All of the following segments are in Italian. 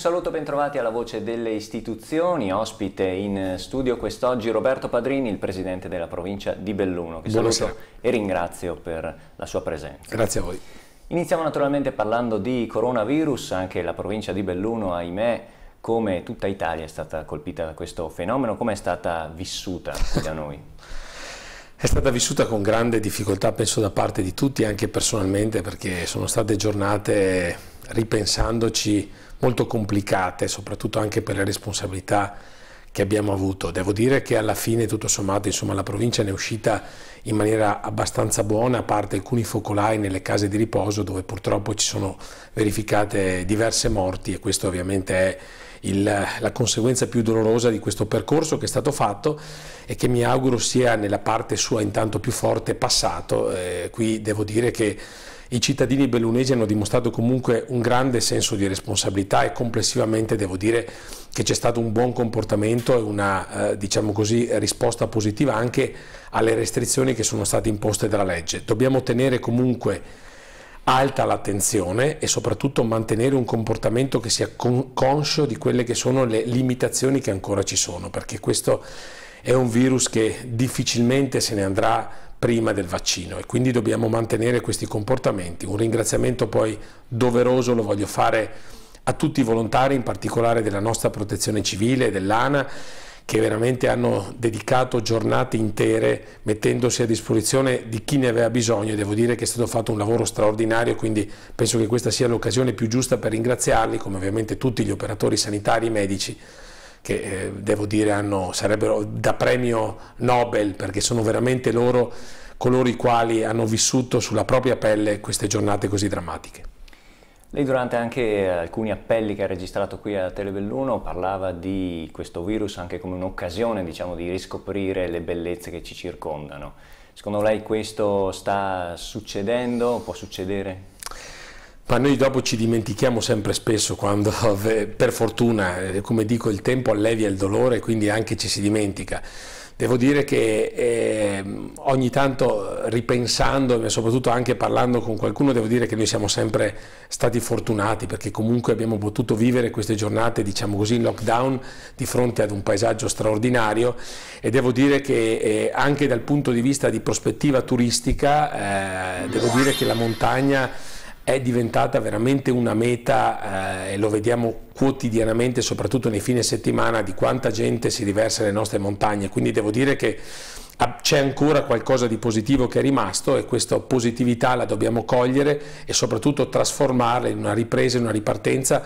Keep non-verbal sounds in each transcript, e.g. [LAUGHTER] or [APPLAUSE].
Un saluto bentrovati alla voce delle istituzioni, ospite in studio quest'oggi Roberto Padrini, il presidente della provincia di Belluno, che Buonasera. saluto e ringrazio per la sua presenza. Grazie a voi. Iniziamo naturalmente parlando di coronavirus, anche la provincia di Belluno, ahimè, come tutta Italia è stata colpita da questo fenomeno, come è stata vissuta da noi? È stata vissuta con grande difficoltà, penso, da parte di tutti, anche personalmente, perché sono state giornate ripensandoci molto complicate, soprattutto anche per le responsabilità che abbiamo avuto. Devo dire che alla fine, tutto sommato, insomma, la provincia ne è uscita in maniera abbastanza buona, a parte alcuni focolai nelle case di riposo dove purtroppo ci sono verificate diverse morti e questo ovviamente è il, la conseguenza più dolorosa di questo percorso che è stato fatto e che mi auguro sia nella parte sua intanto più forte passato. Eh, qui devo dire che i cittadini bellunesi hanno dimostrato comunque un grande senso di responsabilità e complessivamente devo dire che c'è stato un buon comportamento e una eh, diciamo così, risposta positiva anche alle restrizioni che sono state imposte dalla legge. Dobbiamo tenere comunque alta l'attenzione e soprattutto mantenere un comportamento che sia conscio di quelle che sono le limitazioni che ancora ci sono, perché questo è un virus che difficilmente se ne andrà prima del vaccino e quindi dobbiamo mantenere questi comportamenti. Un ringraziamento poi doveroso lo voglio fare a tutti i volontari, in particolare della nostra protezione civile, dell'ANA, che veramente hanno dedicato giornate intere mettendosi a disposizione di chi ne aveva bisogno. Devo dire che è stato fatto un lavoro straordinario, quindi penso che questa sia l'occasione più giusta per ringraziarli, come ovviamente tutti gli operatori sanitari e medici che eh, devo dire hanno, sarebbero da premio Nobel perché sono veramente loro coloro i quali hanno vissuto sulla propria pelle queste giornate così drammatiche. Lei durante anche alcuni appelli che ha registrato qui a Telebelluno parlava di questo virus anche come un'occasione diciamo, di riscoprire le bellezze che ci circondano. Secondo lei questo sta succedendo? Può succedere? ma noi dopo ci dimentichiamo sempre spesso quando, [LAUGHS] per fortuna, eh, come dico, il tempo allevia il dolore, e quindi anche ci si dimentica. Devo dire che eh, ogni tanto ripensando e soprattutto anche parlando con qualcuno, devo dire che noi siamo sempre stati fortunati perché comunque abbiamo potuto vivere queste giornate, diciamo così, in lockdown di fronte ad un paesaggio straordinario e devo dire che eh, anche dal punto di vista di prospettiva turistica, eh, devo dire che la montagna è diventata veramente una meta eh, e lo vediamo quotidianamente, soprattutto nei fine settimana, di quanta gente si riversa nelle nostre montagne. Quindi devo dire che c'è ancora qualcosa di positivo che è rimasto e questa positività la dobbiamo cogliere e soprattutto trasformarla in una ripresa, in una ripartenza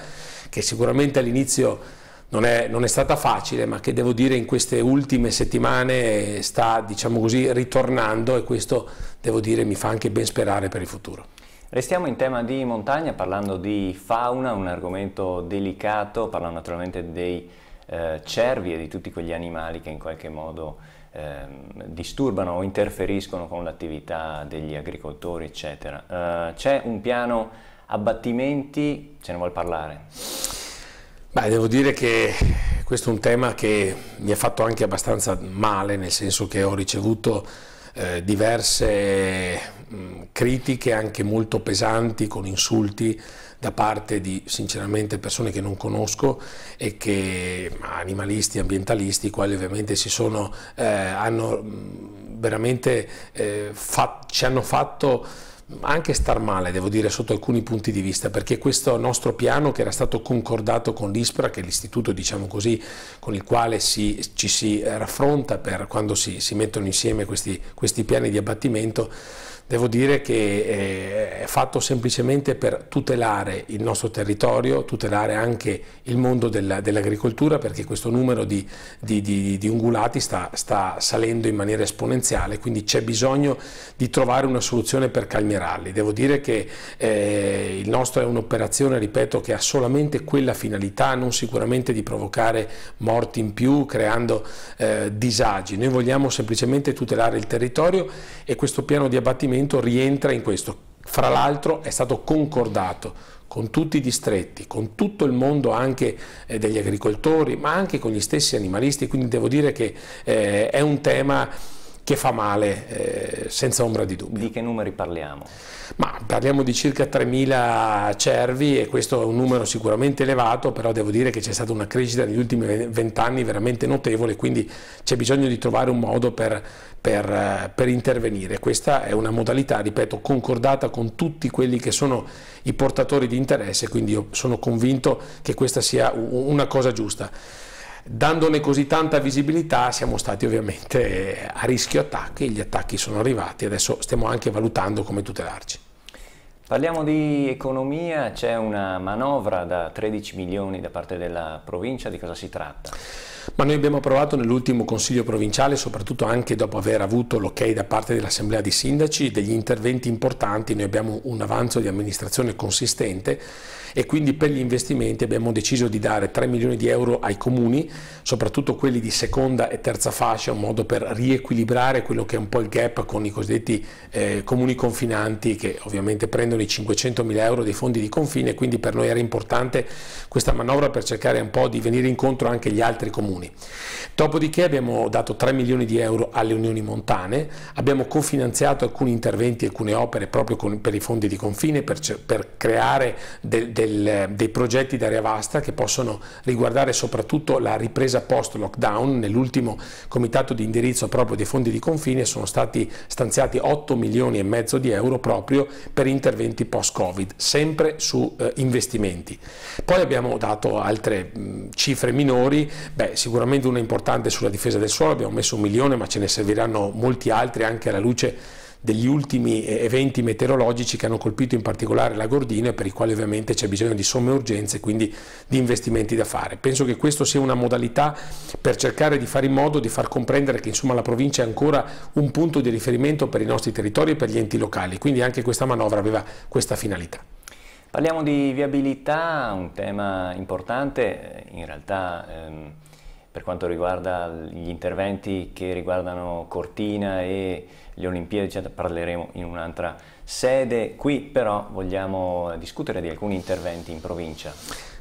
che sicuramente all'inizio non è, non è, stata facile, ma che devo dire in queste ultime settimane sta, diciamo così, ritornando e questo, devo dire, mi fa anche ben sperare per il futuro. Restiamo in tema di montagna parlando di fauna, un argomento delicato, parlando naturalmente dei eh, cervi e di tutti quegli animali che in qualche modo eh, disturbano o interferiscono con l'attività degli agricoltori, eccetera. Eh, c'è un piano abbattimenti, ce ne vuol parlare? Beh, devo dire che questo è un tema che mi ha fatto anche abbastanza male, nel senso che ho ricevuto eh, diverse mm, critiche anche molto pesanti con insulti da parte di sinceramente persone che non conosco e che animalisti, ambientalisti, quali ovviamente si sono, eh, hanno mm, veramente eh, ci hanno fatto anche star male, devo dire, sotto alcuni punti di vista, perché questo nostro piano che era stato concordato con l'ISPRA, che è l'istituto, diciamo così, con il quale si, ci si raffronta per quando si, si mettono insieme questi, questi piani di abbattimento, devo dire che eh, è fatto semplicemente per tutelare il nostro territorio, tutelare anche il mondo dell'agricoltura perché questo numero di, di, di, di ungulati sta, sta salendo in maniera esponenziale, quindi c'è bisogno di trovare una soluzione per calmierare rally. Devo dire che eh, il nostro è un'operazione, ripeto, che ha solamente quella finalità, non sicuramente di provocare morti in più, creando eh, disagi. Noi vogliamo semplicemente tutelare il territorio e questo piano di abbattimento rientra in questo. Fra l'altro è stato concordato con tutti i distretti, con tutto il mondo anche eh, degli agricoltori, ma anche con gli stessi animalisti, quindi devo dire che eh, è un tema che fa male, eh, senza ombra di dubbio. Di che numeri parliamo? Ma parliamo di circa 3.000 cervi e questo è un numero sicuramente elevato, però devo dire che c'è stata una crescita negli ultimi vent'anni veramente notevole, quindi c'è bisogno di trovare un modo per, per, eh, per, intervenire. Questa è una modalità, ripeto, concordata con tutti quelli che sono i portatori di interesse, quindi io sono convinto che questa sia una cosa giusta. Dandone così tanta visibilità siamo stati ovviamente a rischio attacchi, gli attacchi sono arrivati, adesso stiamo anche valutando come tutelarci. Parliamo di economia, c'è una manovra da 13 milioni da parte della provincia, di cosa si tratta? Ma noi abbiamo approvato nell'ultimo Consiglio provinciale, soprattutto anche dopo aver avuto l'ok da parte dell'Assemblea dei Sindaci, degli interventi importanti, noi abbiamo un avanzo di amministrazione consistente e quindi per gli investimenti abbiamo deciso di dare 3 milioni di euro ai comuni, soprattutto quelli di seconda e terza fascia, un modo per riequilibrare quello che è un po' il gap con i cosiddetti eh, comuni confinanti che ovviamente prendono i 500 mila euro dei fondi di confine, quindi per noi era importante questa manovra per cercare un po' di venire incontro anche agli altri comuni. Dopodiché abbiamo dato 3 milioni di euro alle unioni montane, abbiamo cofinanziato alcuni interventi, alcune opere proprio con, per i fondi di confine per, per creare del de del, dei progetti d'area vasta che possono riguardare soprattutto la ripresa post-lockdown. Nell'ultimo comitato di indirizzo proprio dei fondi di confine sono stati stanziati 8 milioni e mezzo di euro proprio per interventi post-Covid, sempre su eh, investimenti. Poi abbiamo dato altre mh, cifre minori, beh, sicuramente una importante sulla difesa del suolo, abbiamo messo un milione ma ce ne serviranno molti altri anche alla luce degli ultimi eh, eventi meteorologici che hanno colpito in particolare la Gordina e per i quali ovviamente c'è bisogno di somme urgenze e quindi di investimenti da fare. Penso che questa sia una modalità per cercare di fare in modo di far comprendere che insomma, la provincia è ancora un punto di riferimento per i nostri territori e per gli enti locali, quindi anche questa manovra aveva questa finalità. Parliamo di viabilità, un tema importante, eh, in realtà ehm, per quanto riguarda gli interventi che riguardano Cortina e le Olimpiadi, cioè, parleremo in un'altra sede. Qui però vogliamo discutere di alcuni interventi in provincia.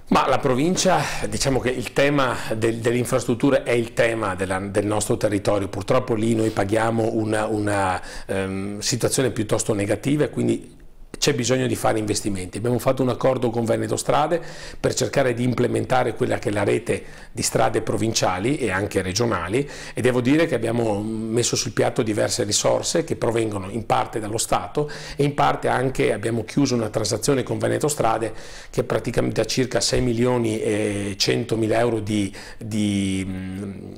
Ma la provincia, diciamo che il tema del, delle infrastrutture è il tema della, del nostro territorio, purtroppo lì noi paghiamo una, una um, situazione piuttosto negativa e quindi c'è bisogno di fare investimenti. Abbiamo fatto un accordo con Veneto Strade per cercare di implementare quella che è la rete di strade provinciali e anche regionali e devo dire che abbiamo messo sul piatto diverse risorse che provengono in parte dallo Stato e in parte anche abbiamo chiuso una transazione con Veneto Strade che praticamente ha circa 6 milioni e 100 mila euro di, di,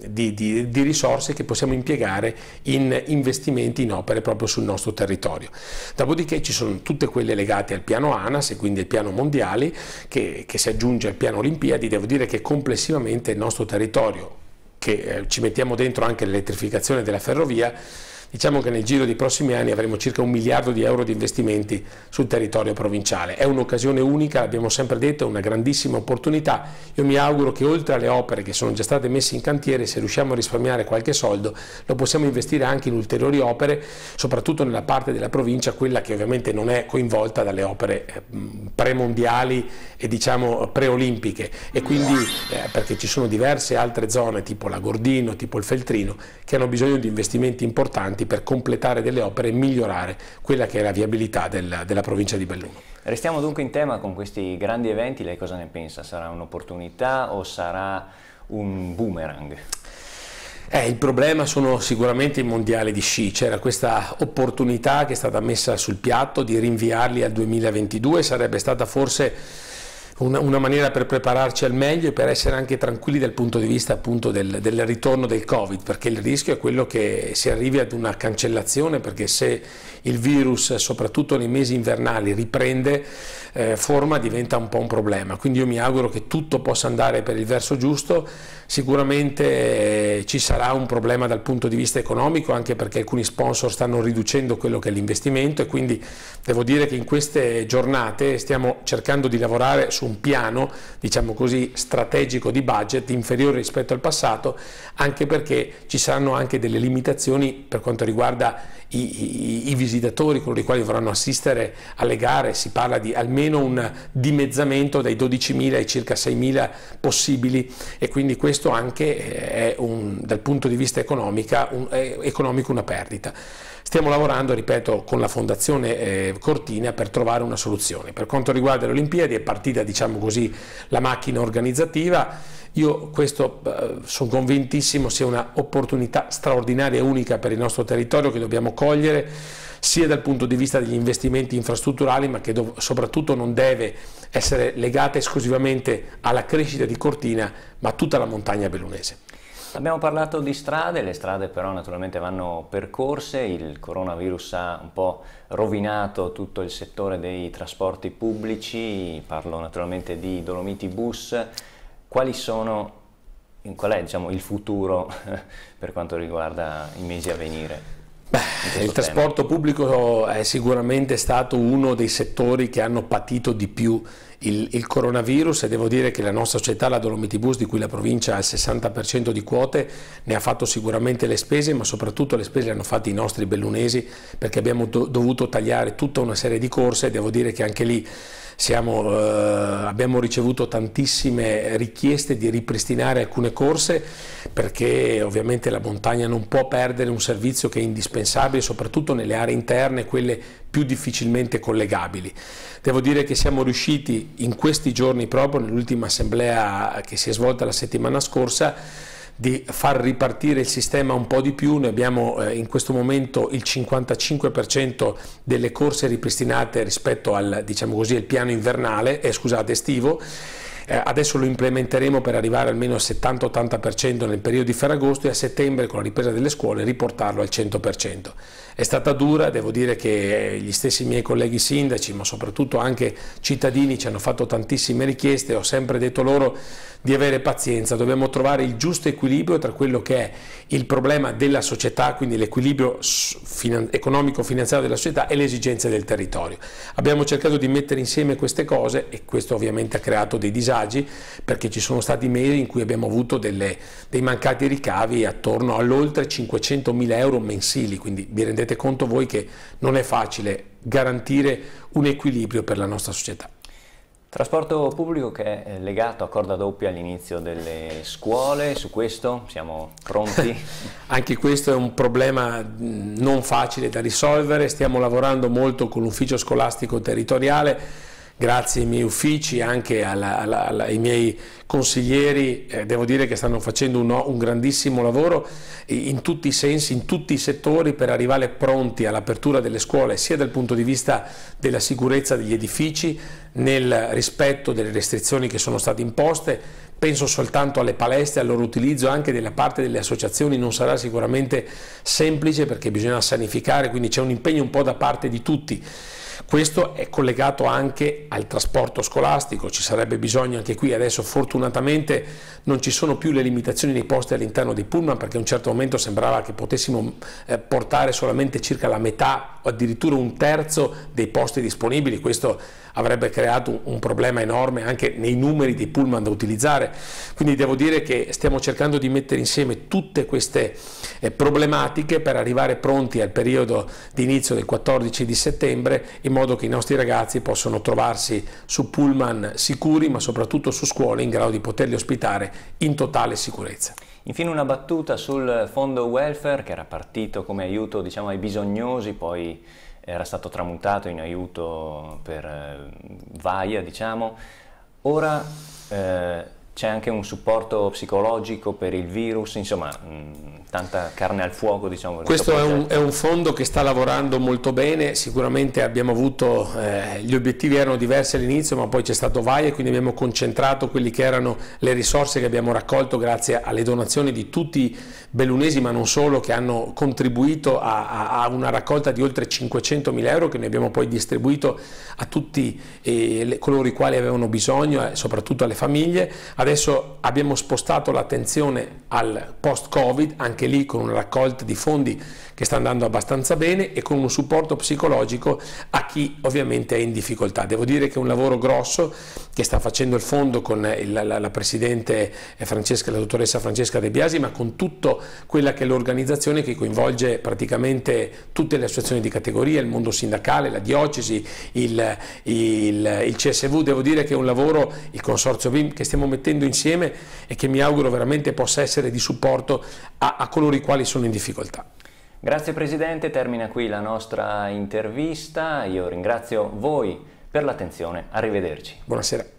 di, di risorse che possiamo impiegare in investimenti in opere proprio sul nostro territorio. Dopodiché ci sono tutte quelle legate al piano ANAS e quindi al piano mondiali che, che si aggiunge al piano Olimpiadi, devo dire che complessivamente il nostro territorio, che eh, ci mettiamo dentro anche l'elettrificazione della ferrovia, Diciamo che nel giro dei prossimi anni avremo circa un miliardo di euro di investimenti sul territorio provinciale. È un'occasione unica, l'abbiamo sempre detto, è una grandissima opportunità. Io mi auguro che oltre alle opere che sono già state messe in cantiere, se riusciamo a risparmiare qualche soldo, lo possiamo investire anche in ulteriori opere, soprattutto nella parte della provincia, quella che ovviamente non è coinvolta dalle opere eh, premondiali e diciamo preolimpiche. E quindi, eh, perché ci sono diverse altre zone, tipo la Gordino, tipo il Feltrino, che hanno bisogno di investimenti importanti avanti per completare delle opere e migliorare quella che è la viabilità del, della provincia di Belluno. Restiamo dunque in tema con questi grandi eventi, lei cosa ne pensa? Sarà un'opportunità o sarà un boomerang? Eh, il problema sono sicuramente i mondiali di sci, c'era questa opportunità che è stata messa sul piatto di rinviarli al 2022, sarebbe stata forse una, una, maniera per prepararci al meglio e per essere anche tranquilli dal punto di vista appunto del, del ritorno del Covid, perché il rischio è quello che si arrivi ad una cancellazione, perché se il virus, soprattutto nei mesi invernali, riprende, eh, forma diventa un po' un problema. Quindi io mi auguro che tutto possa andare per il verso giusto, sicuramente eh, ci sarà un problema dal punto di vista economico, anche perché alcuni sponsor stanno riducendo quello che è l'investimento e quindi devo dire che in queste giornate stiamo cercando di lavorare su un un piano, diciamo così, strategico di budget inferiore rispetto al passato, anche perché ci saranno anche delle limitazioni per quanto riguarda i, i, i visitatori, coloro i quali dovranno assistere alle gare, si parla di almeno un dimezzamento dai 12.000 ai circa 6.000 possibili e quindi questo anche eh, è un, dal punto di vista eh, economico una perdita. Stiamo lavorando, ripeto, con la Fondazione eh, Cortina per trovare una soluzione. Per quanto riguarda le Olimpiadi è partita, diciamo così, la macchina organizzativa. Io questo eh, sono convintissimo sia un'opportunità straordinaria e unica per il nostro territorio che dobbiamo cogliere sia dal punto di vista degli investimenti infrastrutturali ma che soprattutto non deve essere legata esclusivamente alla crescita di Cortina ma a tutta la montagna bellunese. Abbiamo parlato di strade, le strade però naturalmente vanno percorse, il coronavirus ha un po' rovinato tutto il settore dei trasporti pubblici, parlo naturalmente di Dolomiti Bus, quali sono qual è diciamo, il futuro [LAUGHS] per quanto riguarda i mesi a venire? il trasporto pubblico è sicuramente stato uno dei settori che hanno patito di più il, il, coronavirus e devo dire che la nostra società, la Dolomitibus, di cui la provincia ha il 60% di quote, ne ha fatto sicuramente le spese, ma soprattutto le spese le hanno fatte i nostri bellunesi perché abbiamo do, dovuto tagliare tutta una serie di corse e devo dire che anche lì siamo, eh, abbiamo ricevuto tantissime richieste di ripristinare alcune corse perché ovviamente la montagna non può perdere un servizio che è indispensabile soprattutto nelle aree interne, quelle più difficilmente collegabili. Devo dire che siamo riusciti in questi giorni proprio nell'ultima assemblea che si è svolta la settimana scorsa di far ripartire il sistema un po' di più, noi abbiamo eh, in questo momento il 55% delle corse ripristinate rispetto al diciamo così, piano invernale, eh, scusate, estivo, eh, adesso lo implementeremo per arrivare almeno al 70-80% nel periodo di Ferragosto e a settembre con la ripresa delle scuole riportarlo al 100%. È stata dura, devo dire che eh, gli stessi miei colleghi sindaci ma soprattutto anche cittadini ci hanno fatto tantissime richieste, ho sempre detto loro di avere pazienza, dobbiamo trovare il giusto equilibrio tra quello che è il problema della società, quindi l'equilibrio economico-finanziario della società e le esigenze del territorio. Abbiamo cercato di mettere insieme queste cose e questo ovviamente ha creato dei disagi disagi perché ci sono stati mesi in cui abbiamo avuto delle, dei mancati ricavi attorno all'oltre 500 mila euro mensili, quindi vi rendete conto voi che non è facile garantire un equilibrio per la nostra società. Trasporto pubblico che è legato a corda doppia all'inizio delle scuole, su questo siamo pronti? [LAUGHS] Anche questo è un problema mm, non facile da risolvere, stiamo lavorando molto con l'ufficio scolastico territoriale grazie ai miei uffici, anche alla, alla, alla, ai miei consiglieri, eh, devo dire che stanno facendo un, un, grandissimo lavoro in tutti i sensi, in tutti i settori per arrivare pronti all'apertura delle scuole, sia dal punto di vista della sicurezza degli edifici, nel rispetto delle restrizioni che sono state imposte, penso soltanto alle palestre, al loro utilizzo anche della parte delle associazioni, non sarà sicuramente semplice perché bisogna sanificare, quindi c'è un impegno un po' da parte di tutti. Questo è collegato anche al trasporto scolastico, ci sarebbe bisogno anche qui, adesso fortunatamente non ci sono più le limitazioni dei posti all'interno dei pullman perché a un certo momento sembrava che potessimo eh, portare solamente circa la metà o addirittura un terzo dei posti disponibili, questo avrebbe creato un problema enorme anche nei numeri dei pullman da utilizzare. Quindi devo dire che stiamo cercando di mettere insieme tutte queste eh, problematiche per arrivare pronti al periodo di inizio del 14 di settembre in modo che i nostri ragazzi possano trovarsi su pullman sicuri ma soprattutto su scuole in grado di poterli ospitare in totale sicurezza. Infine una battuta sul fondo welfare che era partito come aiuto diciamo, ai bisognosi, poi era stato tramutato in aiuto per eh, vaia, diciamo. Ora eh, c'è anche un supporto psicologico per il virus, insomma mm, tanta carne al fuoco diciamo. Questo è un, è un, fondo che sta lavorando molto bene, sicuramente abbiamo avuto, eh, gli obiettivi erano diversi all'inizio ma poi c'è stato VAI e quindi abbiamo concentrato quelle che erano le risorse che abbiamo raccolto grazie alle donazioni di tutti i bellunesi ma non solo che hanno contribuito a, a una raccolta di oltre 500 mila euro che ne abbiamo poi distribuito a tutti eh, coloro i quali avevano bisogno, eh, soprattutto alle famiglie Adesso abbiamo spostato l'attenzione al post-Covid, anche lì con una raccolta di fondi che sta andando abbastanza bene e con un supporto psicologico a chi ovviamente è in difficoltà. Devo dire che è un lavoro grosso che sta facendo il fondo con il, la, la, presidente Francesca, la dottoressa Francesca De Biasi, ma con tutta quella che è l'organizzazione che coinvolge praticamente tutte le associazioni di categoria, il mondo sindacale, la diocesi, il, il, il CSV. Devo dire che è un lavoro, il consorzio BIM che stiamo mettendo mettendo insieme e che mi auguro veramente possa essere di supporto a, a coloro i quali sono in difficoltà. Grazie Presidente, termina qui la nostra intervista, io ringrazio voi per l'attenzione, arrivederci. Buonasera.